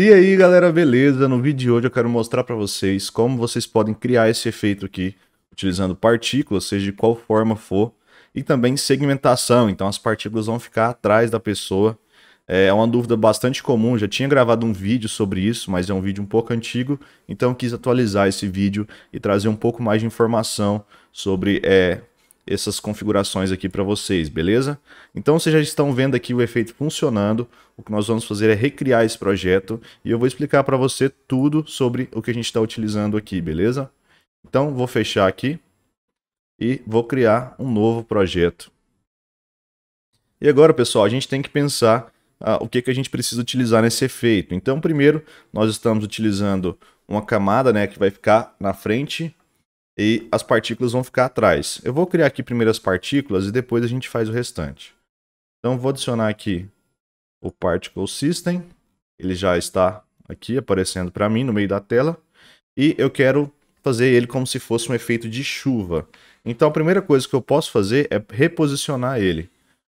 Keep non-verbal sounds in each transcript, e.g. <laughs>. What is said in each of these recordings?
E aí galera, beleza? No vídeo de hoje eu quero mostrar para vocês como vocês podem criar esse efeito aqui utilizando partículas, seja de qual forma for, e também segmentação, então as partículas vão ficar atrás da pessoa. É, é uma dúvida bastante comum, já tinha gravado um vídeo sobre isso, mas é um vídeo um pouco antigo, então quis atualizar esse vídeo e trazer um pouco mais de informação sobre é, essas configurações aqui para vocês, beleza? Então vocês já estão vendo aqui o efeito funcionando, o que nós vamos fazer é recriar esse projeto e eu vou explicar para você tudo sobre o que a gente está utilizando aqui, beleza? Então vou fechar aqui e vou criar um novo projeto. E agora pessoal, a gente tem que pensar ah, o que, que a gente precisa utilizar nesse efeito. Então primeiro nós estamos utilizando uma camada né, que vai ficar na frente e as partículas vão ficar atrás. Eu vou criar aqui primeiro as partículas e depois a gente faz o restante. Então vou adicionar aqui o Particle System, ele já está aqui aparecendo para mim no meio da tela, e eu quero fazer ele como se fosse um efeito de chuva. Então a primeira coisa que eu posso fazer é reposicionar ele.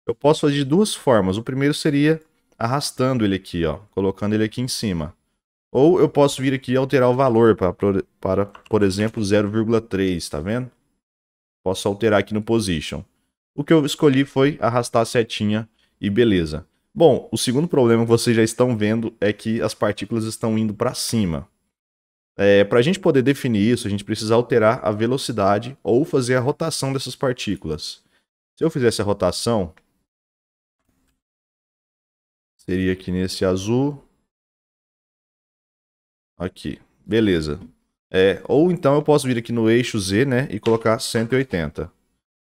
Eu posso fazer de duas formas. O primeiro seria arrastando ele aqui, ó, colocando ele aqui em cima. Ou eu posso vir aqui e alterar o valor para, para por exemplo, 0,3, tá vendo? Posso alterar aqui no position. O que eu escolhi foi arrastar a setinha e beleza. Bom, o segundo problema que vocês já estão vendo é que as partículas estão indo para cima. É, para a gente poder definir isso, a gente precisa alterar a velocidade ou fazer a rotação dessas partículas. Se eu fizesse a rotação, seria aqui nesse azul, Aqui. Beleza. É, ou então eu posso vir aqui no eixo Z, né? E colocar 180.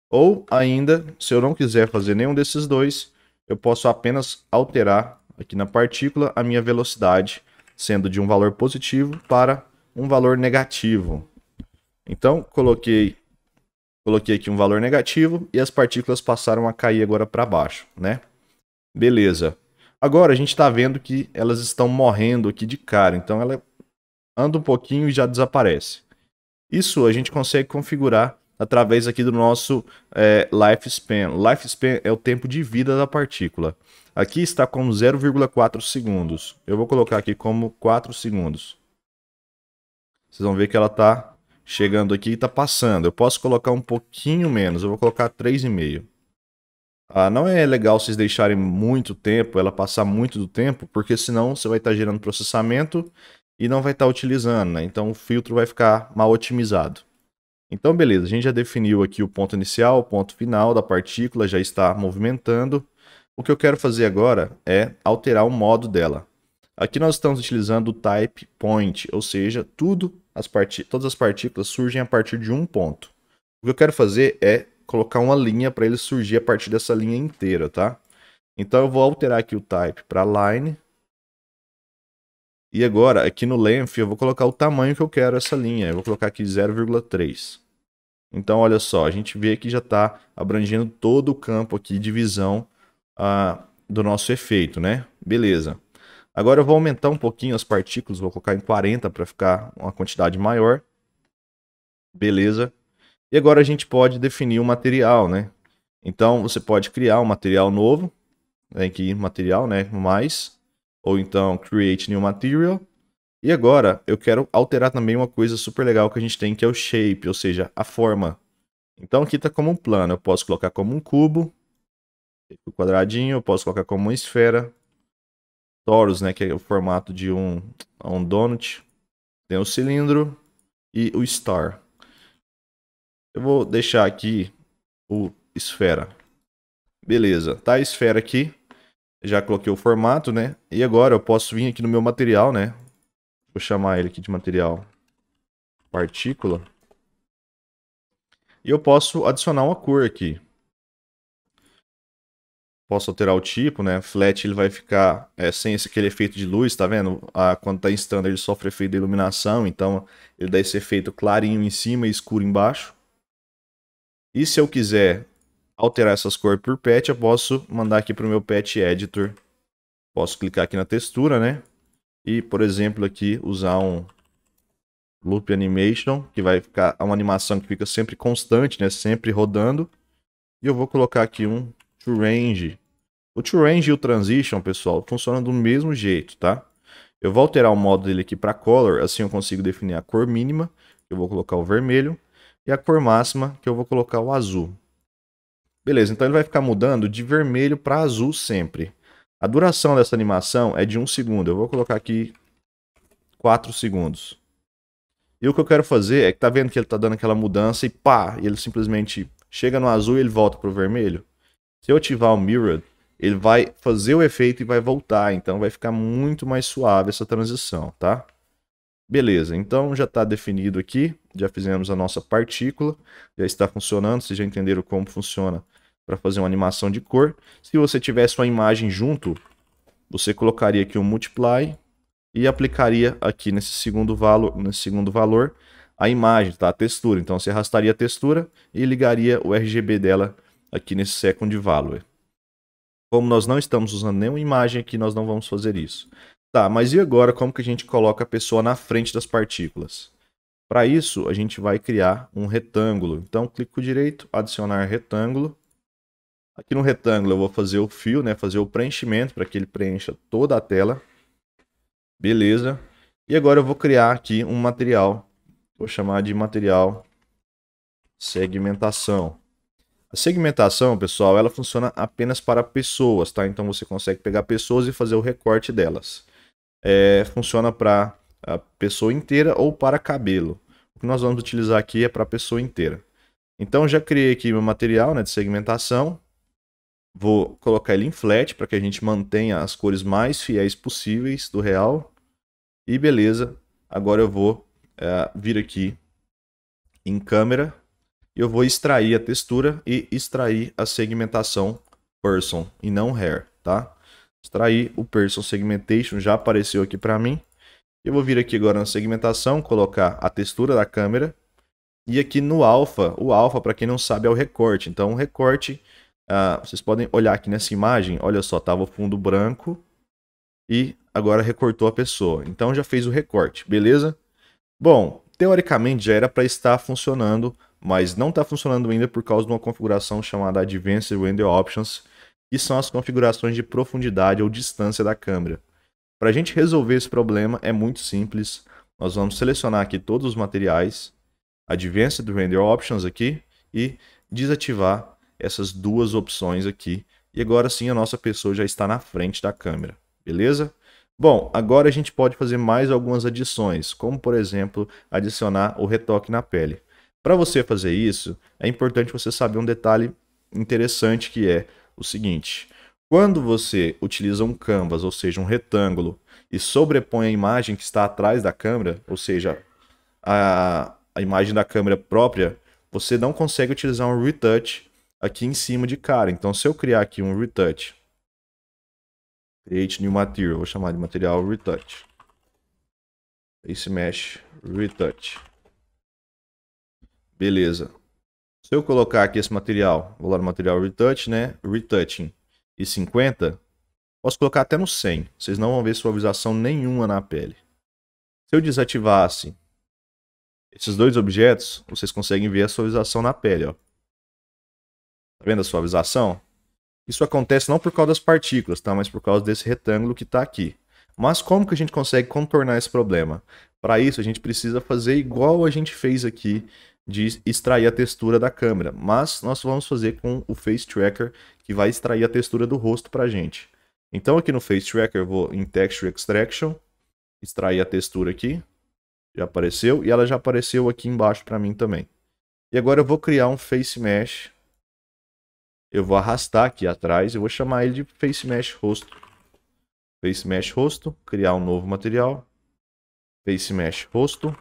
Ou ainda, se eu não quiser fazer nenhum desses dois, eu posso apenas alterar aqui na partícula a minha velocidade, sendo de um valor positivo para um valor negativo. Então, coloquei, coloquei aqui um valor negativo e as partículas passaram a cair agora para baixo, né? Beleza. Agora a gente está vendo que elas estão morrendo aqui de cara, então ela é anda um pouquinho e já desaparece. Isso a gente consegue configurar através aqui do nosso é, lifespan. Lifespan é o tempo de vida da partícula. Aqui está como 0,4 segundos. Eu vou colocar aqui como 4 segundos. Vocês vão ver que ela está chegando aqui e está passando. Eu posso colocar um pouquinho menos, eu vou colocar 3,5. Ah, não é legal vocês deixarem muito tempo, ela passar muito do tempo, porque senão você vai estar tá gerando processamento e não vai estar tá utilizando, né? Então o filtro vai ficar mal otimizado. Então, beleza, a gente já definiu aqui o ponto inicial, o ponto final da partícula, já está movimentando. O que eu quero fazer agora é alterar o modo dela. Aqui nós estamos utilizando o type point, ou seja, tudo as todas as partículas surgem a partir de um ponto. O que eu quero fazer é colocar uma linha para ele surgir a partir dessa linha inteira, tá? Então eu vou alterar aqui o type para line, e agora, aqui no length, eu vou colocar o tamanho que eu quero essa linha. Eu vou colocar aqui 0,3. Então, olha só, a gente vê que já está abrangendo todo o campo aqui de visão ah, do nosso efeito, né? Beleza. Agora eu vou aumentar um pouquinho as partículas, vou colocar em 40 para ficar uma quantidade maior. Beleza. E agora a gente pode definir o um material, né? Então, você pode criar um material novo. Vem né? aqui, material, né? Mais ou então Create New Material. E agora eu quero alterar também uma coisa super legal que a gente tem, que é o shape, ou seja, a forma. Então aqui está como um plano, eu posso colocar como um cubo, o um quadradinho, eu posso colocar como uma esfera, torus, né, que é o formato de um, um donut, tem o um cilindro e o star. Eu vou deixar aqui o esfera. Beleza, tá a esfera aqui. Já coloquei o formato, né? E agora eu posso vir aqui no meu material, né? Vou chamar ele aqui de material partícula. E eu posso adicionar uma cor aqui. Posso alterar o tipo, né? Flat ele vai ficar é, sem esse, aquele efeito de luz, tá vendo? Ah, quando tá em standard ele sofre efeito de iluminação, então ele dá esse efeito clarinho em cima e escuro embaixo. E se eu quiser alterar essas cores por patch, eu posso mandar aqui para o meu patch editor. Posso clicar aqui na textura, né? E, por exemplo, aqui usar um loop animation, que vai ficar uma animação que fica sempre constante, né? Sempre rodando. E eu vou colocar aqui um to range. O to range e o transition, pessoal, funcionam do mesmo jeito, tá? Eu vou alterar o modo dele aqui para color, assim eu consigo definir a cor mínima, que eu vou colocar o vermelho, e a cor máxima, que eu vou colocar o azul. Beleza, então ele vai ficar mudando de vermelho para azul sempre. A duração dessa animação é de 1 um segundo. Eu vou colocar aqui 4 segundos. E o que eu quero fazer é que tá vendo que ele tá dando aquela mudança e pá, ele simplesmente chega no azul e ele volta pro vermelho. Se eu ativar o mirror, ele vai fazer o efeito e vai voltar, então vai ficar muito mais suave essa transição, tá? Beleza, então já está definido aqui já fizemos a nossa partícula, já está funcionando, vocês já entenderam como funciona para fazer uma animação de cor. Se você tivesse uma imagem junto, você colocaria aqui um multiply e aplicaria aqui nesse segundo valor, nesse segundo valor a imagem, tá? a textura. Então você arrastaria a textura e ligaria o RGB dela aqui nesse second value Como nós não estamos usando nenhuma imagem aqui, nós não vamos fazer isso. Tá, mas e agora como que a gente coloca a pessoa na frente das partículas? Para isso, a gente vai criar um retângulo. Então, clico direito, adicionar retângulo. Aqui no retângulo eu vou fazer o fio, né, fazer o preenchimento para que ele preencha toda a tela. Beleza. E agora eu vou criar aqui um material. Vou chamar de material segmentação. A segmentação, pessoal, ela funciona apenas para pessoas, tá? Então você consegue pegar pessoas e fazer o recorte delas. É, funciona para a pessoa inteira ou para cabelo. O que nós vamos utilizar aqui é para a pessoa inteira. Então já criei aqui meu material né, de segmentação. Vou colocar ele em flat para que a gente mantenha as cores mais fiéis possíveis do real. E beleza, agora eu vou é, vir aqui em câmera e eu vou extrair a textura e extrair a segmentação person e não hair, tá? Extrair o person segmentation já apareceu aqui para mim. Eu vou vir aqui agora na segmentação, colocar a textura da câmera. E aqui no alfa, o alfa, para quem não sabe, é o recorte. Então, o recorte, uh, vocês podem olhar aqui nessa imagem, olha só, estava o fundo branco e agora recortou a pessoa. Então, já fez o recorte, beleza? Bom, teoricamente já era para estar funcionando, mas não está funcionando ainda por causa de uma configuração chamada Advanced Render Options, que são as configurações de profundidade ou distância da câmera. Para a gente resolver esse problema é muito simples. Nós vamos selecionar aqui todos os materiais, Advanced Render Options aqui e desativar essas duas opções aqui. E agora sim a nossa pessoa já está na frente da câmera, beleza? Bom, agora a gente pode fazer mais algumas adições, como por exemplo, adicionar o retoque na pele. Para você fazer isso, é importante você saber um detalhe interessante que é o seguinte. Quando você utiliza um canvas, ou seja, um retângulo, e sobrepõe a imagem que está atrás da câmera, ou seja, a, a imagem da câmera própria, você não consegue utilizar um retouch aqui em cima de cara. Então, se eu criar aqui um retouch, create new material, vou chamar de material retouch. Esse mesh retouch. Beleza. Se eu colocar aqui esse material, vou lá no material retouch, né? Retouching e 50, posso colocar até no 100. Vocês não vão ver suavização nenhuma na pele. Se eu desativasse esses dois objetos, vocês conseguem ver a suavização na pele. Ó. Tá vendo a suavização? Isso acontece não por causa das partículas, tá? mas por causa desse retângulo que está aqui. Mas como que a gente consegue contornar esse problema? Para isso, a gente precisa fazer igual a gente fez aqui de extrair a textura da câmera, mas nós vamos fazer com o Face Tracker, que vai extrair a textura do rosto para a gente. Então aqui no Face Tracker eu vou em Texture Extraction, extrair a textura aqui, já apareceu, e ela já apareceu aqui embaixo para mim também. E agora eu vou criar um Face Mesh, eu vou arrastar aqui atrás, eu vou chamar ele de Face Mesh Rosto. Face Mesh Rosto, criar um novo material, Face Mesh Rosto,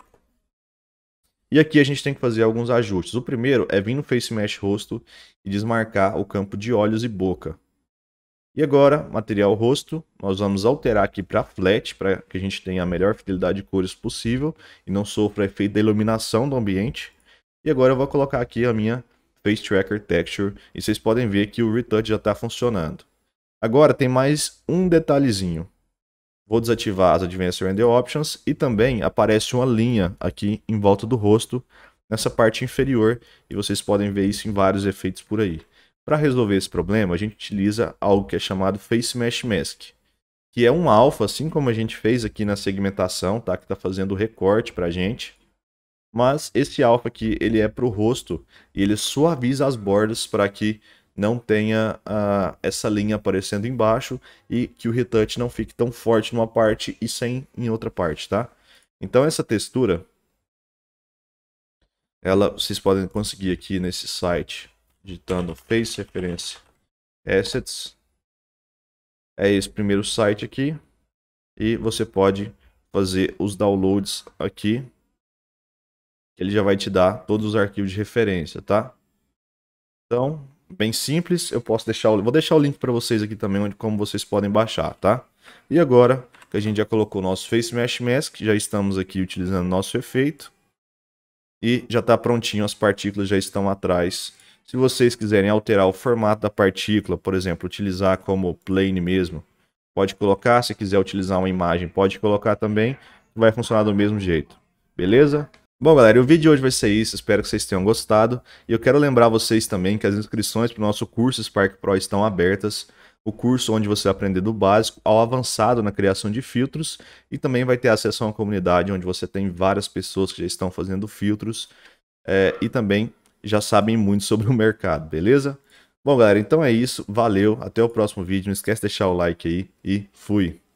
e aqui a gente tem que fazer alguns ajustes. O primeiro é vir no Face Mesh Rosto e desmarcar o campo de olhos e boca. E agora, material rosto, nós vamos alterar aqui para flat, para que a gente tenha a melhor fidelidade de cores possível e não sofra efeito da iluminação do ambiente. E agora eu vou colocar aqui a minha Face Tracker Texture e vocês podem ver que o Retouch já está funcionando. Agora tem mais um detalhezinho. Vou desativar as Advanced Render Options e também aparece uma linha aqui em volta do rosto, nessa parte inferior, e vocês podem ver isso em vários efeitos por aí. Para resolver esse problema, a gente utiliza algo que é chamado Face Mesh Mask, que é um alfa, assim como a gente fez aqui na segmentação, tá? que está fazendo o recorte para a gente. Mas esse alfa aqui, ele é para o rosto e ele suaviza as bordas para que não tenha uh, essa linha aparecendo embaixo e que o retouch não fique tão forte numa parte e sem em outra parte, tá? Então essa textura, ela vocês podem conseguir aqui nesse site, digitando Face reference Assets. É esse primeiro site aqui e você pode fazer os downloads aqui. Ele já vai te dar todos os arquivos de referência, tá? Então, bem simples. Eu posso deixar o... vou deixar o link para vocês aqui também onde como vocês podem baixar, tá? E agora que a gente já colocou nosso Face Mesh Mask, já estamos aqui utilizando nosso efeito e já está prontinho, as partículas já estão atrás. Se vocês quiserem alterar o formato da partícula, por exemplo, utilizar como plane mesmo, pode colocar. Se quiser utilizar uma imagem, pode colocar também. Vai funcionar do mesmo jeito. Beleza? Bom, galera, o vídeo de hoje vai ser isso. Espero que vocês tenham gostado. E eu quero lembrar vocês também que as inscrições para o nosso curso Spark Pro estão abertas. O curso onde você vai aprender do básico ao avançado na criação de filtros e também vai ter acesso a uma comunidade onde você tem várias pessoas que já estão fazendo filtros é, e também já sabem muito <laughs> sobre o mercado, beleza? Bom, galera, então é isso. Valeu, até o próximo vídeo. Não esquece de deixar o like aí e fui!